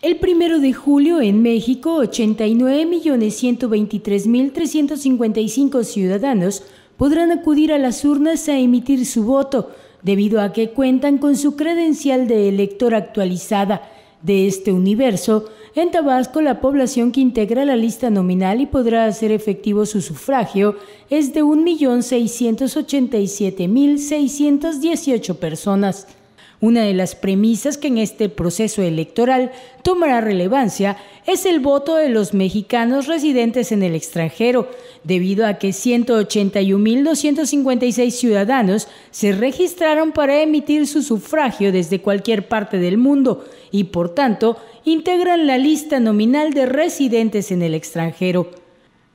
El primero de julio en México, 89.123.355 ciudadanos podrán acudir a las urnas a emitir su voto, debido a que cuentan con su credencial de elector actualizada. De este universo, en Tabasco la población que integra la lista nominal y podrá hacer efectivo su sufragio es de 1.687.618 personas. Una de las premisas que en este proceso electoral tomará relevancia es el voto de los mexicanos residentes en el extranjero, debido a que 181.256 ciudadanos se registraron para emitir su sufragio desde cualquier parte del mundo y por tanto integran la lista nominal de residentes en el extranjero.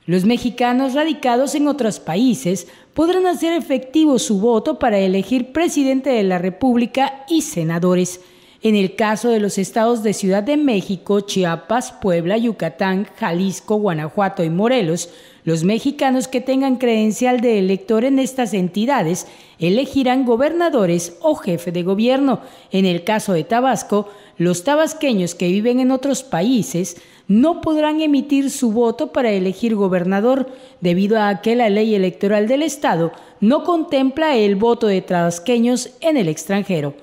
Los mexicanos radicados en otros países podrán hacer efectivo su voto para elegir presidente de la República y senadores. En el caso de los estados de Ciudad de México, Chiapas, Puebla, Yucatán, Jalisco, Guanajuato y Morelos, los mexicanos que tengan credencial de elector en estas entidades elegirán gobernadores o jefe de gobierno. En el caso de Tabasco, los tabasqueños que viven en otros países no podrán emitir su voto para elegir gobernador, debido a que la ley electoral del Estado no contempla el voto de tabasqueños en el extranjero.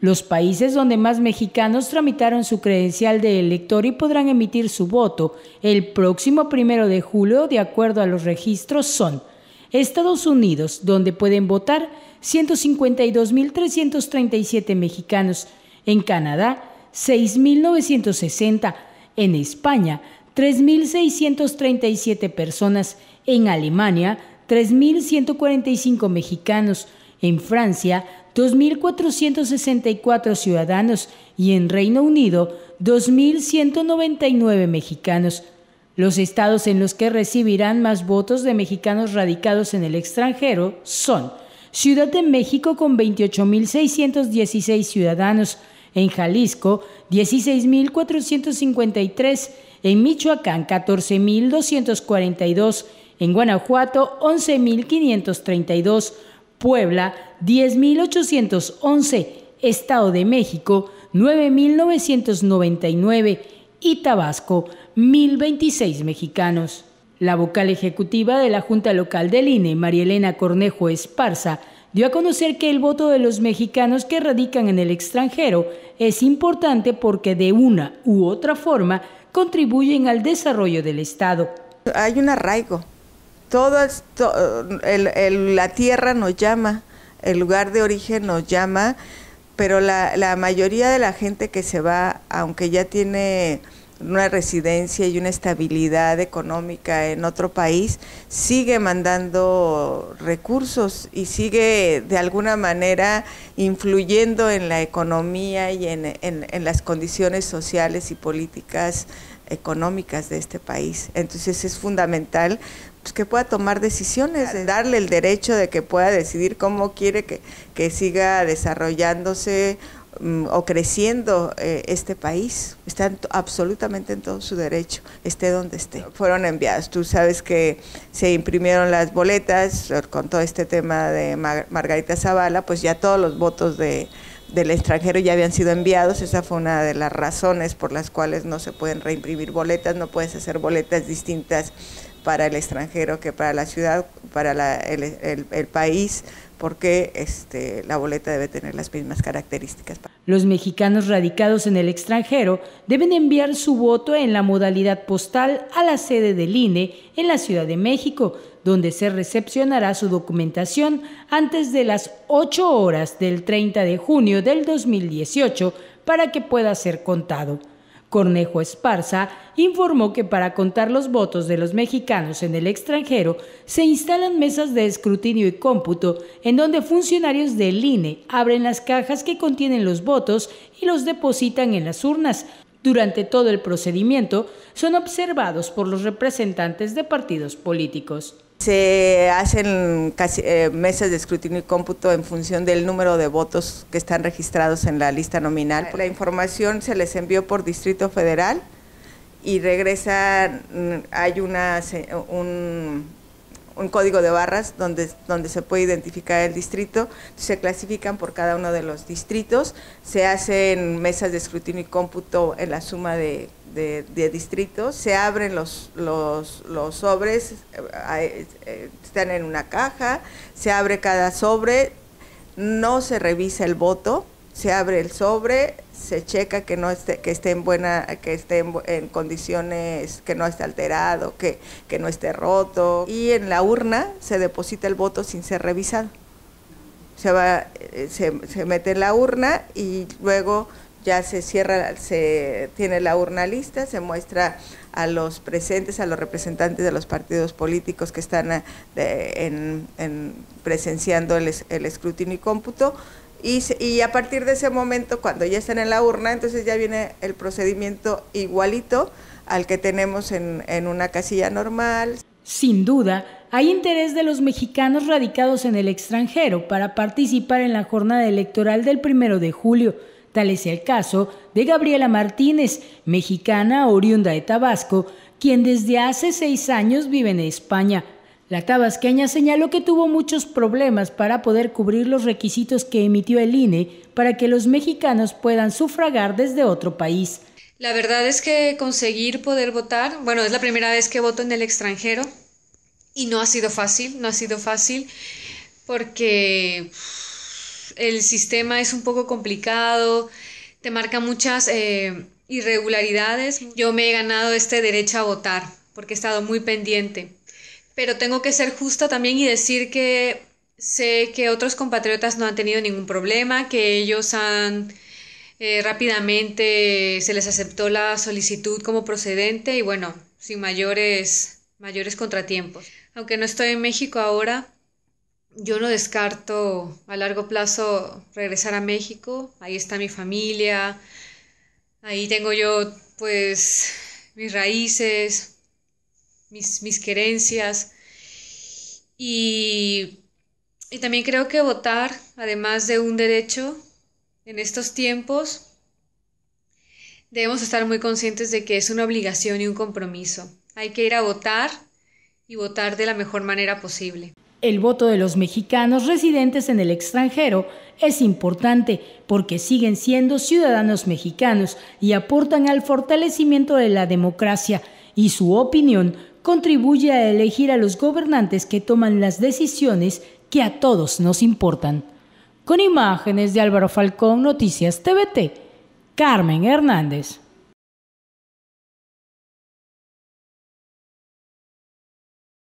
Los países donde más mexicanos tramitaron su credencial de elector y podrán emitir su voto el próximo primero de julio, de acuerdo a los registros, son Estados Unidos, donde pueden votar 152.337 mexicanos, en Canadá 6.960, en España 3.637 personas, en Alemania 3.145 mexicanos, en Francia 2.464 ciudadanos y en Reino Unido 2.199 mexicanos. Los estados en los que recibirán más votos de mexicanos radicados en el extranjero son Ciudad de México con 28.616 ciudadanos, en Jalisco 16.453, en Michoacán 14.242, en Guanajuato 11.532, Puebla 10.811, Estado de México 9.999 y Tabasco 1.026 mexicanos. La vocal ejecutiva de la Junta Local del INE, María Elena Cornejo Esparza, dio a conocer que el voto de los mexicanos que radican en el extranjero es importante porque de una u otra forma contribuyen al desarrollo del Estado. Hay un arraigo el la tierra nos llama, el lugar de origen nos llama, pero la, la mayoría de la gente que se va, aunque ya tiene una residencia y una estabilidad económica en otro país, sigue mandando recursos y sigue de alguna manera influyendo en la economía y en, en las condiciones sociales y políticas económicas de este país. Entonces es fundamental pues, que pueda tomar decisiones, darle el derecho de que pueda decidir cómo quiere que, que siga desarrollándose mm, o creciendo eh, este país. Está absolutamente en todo su derecho, esté donde esté. Fueron enviados, tú sabes que se imprimieron las boletas con todo este tema de Margarita Zavala, pues ya todos los votos de del extranjero ya habían sido enviados. Esa fue una de las razones por las cuales no se pueden reimprimir boletas, no puedes hacer boletas distintas para el extranjero que para la ciudad, para el, país, porque este, la boleta debe tener las mismas características los mexicanos radicados en el extranjero deben enviar su voto en la modalidad postal a la sede del INE en la Ciudad de México, donde se recepcionará su documentación antes de las 8 horas del 30 de junio del 2018 para que pueda ser contado. Cornejo Esparza informó que para contar los votos de los mexicanos en el extranjero se instalan mesas de escrutinio y cómputo en donde funcionarios del INE abren las cajas que contienen los votos y los depositan en las urnas. Durante todo el procedimiento son observados por los representantes de partidos políticos. Se hacen casi, eh, mesas de escrutinio y cómputo en función del número de votos que están registrados en la lista nominal. La información se les envió por Distrito Federal y regresa, mm, hay una, un, un código de barras donde, donde se puede identificar el distrito, se clasifican por cada uno de los distritos, se hacen mesas de escrutinio y cómputo en la suma de, distritos, se abren los, los sobres, eh, eh, están en una caja, se abre cada sobre, no se revisa el voto, se abre el sobre, se checa que no esté, que esté en buena, que esté en, condiciones, que no esté alterado, que, no esté roto, y en la urna se deposita el voto sin ser revisado. Se va, eh, se, mete en la urna y luego ya se cierra, se tiene la urna lista, se muestra a los presentes, a los representantes de los partidos políticos que están eh, en, presenciando el, el escrutinio y cómputo, y, a partir de ese momento, cuando ya están en la urna, entonces ya viene el procedimiento igualito al que tenemos en, en una casilla normal. Sin duda, hay interés de los mexicanos radicados en el extranjero para participar en la jornada electoral del primero de julio. Tal es el caso de Gabriela Martínez, mexicana oriunda de Tabasco, quien desde hace seis años vive en España. La tabasqueña señaló que tuvo muchos problemas para poder cubrir los requisitos que emitió el INE para que los mexicanos puedan sufragar desde otro país. La verdad es que conseguir poder votar, bueno, es la primera vez que voto en el extranjero y no ha sido fácil, no ha sido fácil porque el sistema es un poco complicado, te marca muchas eh, irregularidades. Yo me he ganado este derecho a votar porque he estado muy pendiente pero tengo que ser justa también y decir que sé que otros compatriotas no han tenido ningún problema, que ellos han eh, rápidamente se les aceptó la solicitud como procedente y bueno, sin mayores, mayores contratiempos. Aunque no estoy en México ahora, yo no descarto a largo plazo regresar a México. Ahí está mi familia, ahí tengo yo pues mis raíces, mis, mis querencias. Y, y también creo que votar, además de un derecho en estos tiempos, debemos estar muy conscientes de que es una obligación y un compromiso. Hay que ir a votar y votar de la mejor manera posible. El voto de los mexicanos residentes en el extranjero es importante porque siguen siendo ciudadanos mexicanos y aportan al fortalecimiento de la democracia y su opinión contribuye a elegir a los gobernantes que toman las decisiones que a todos nos importan. Con imágenes de Álvaro Falcón, Noticias TVT, Carmen Hernández.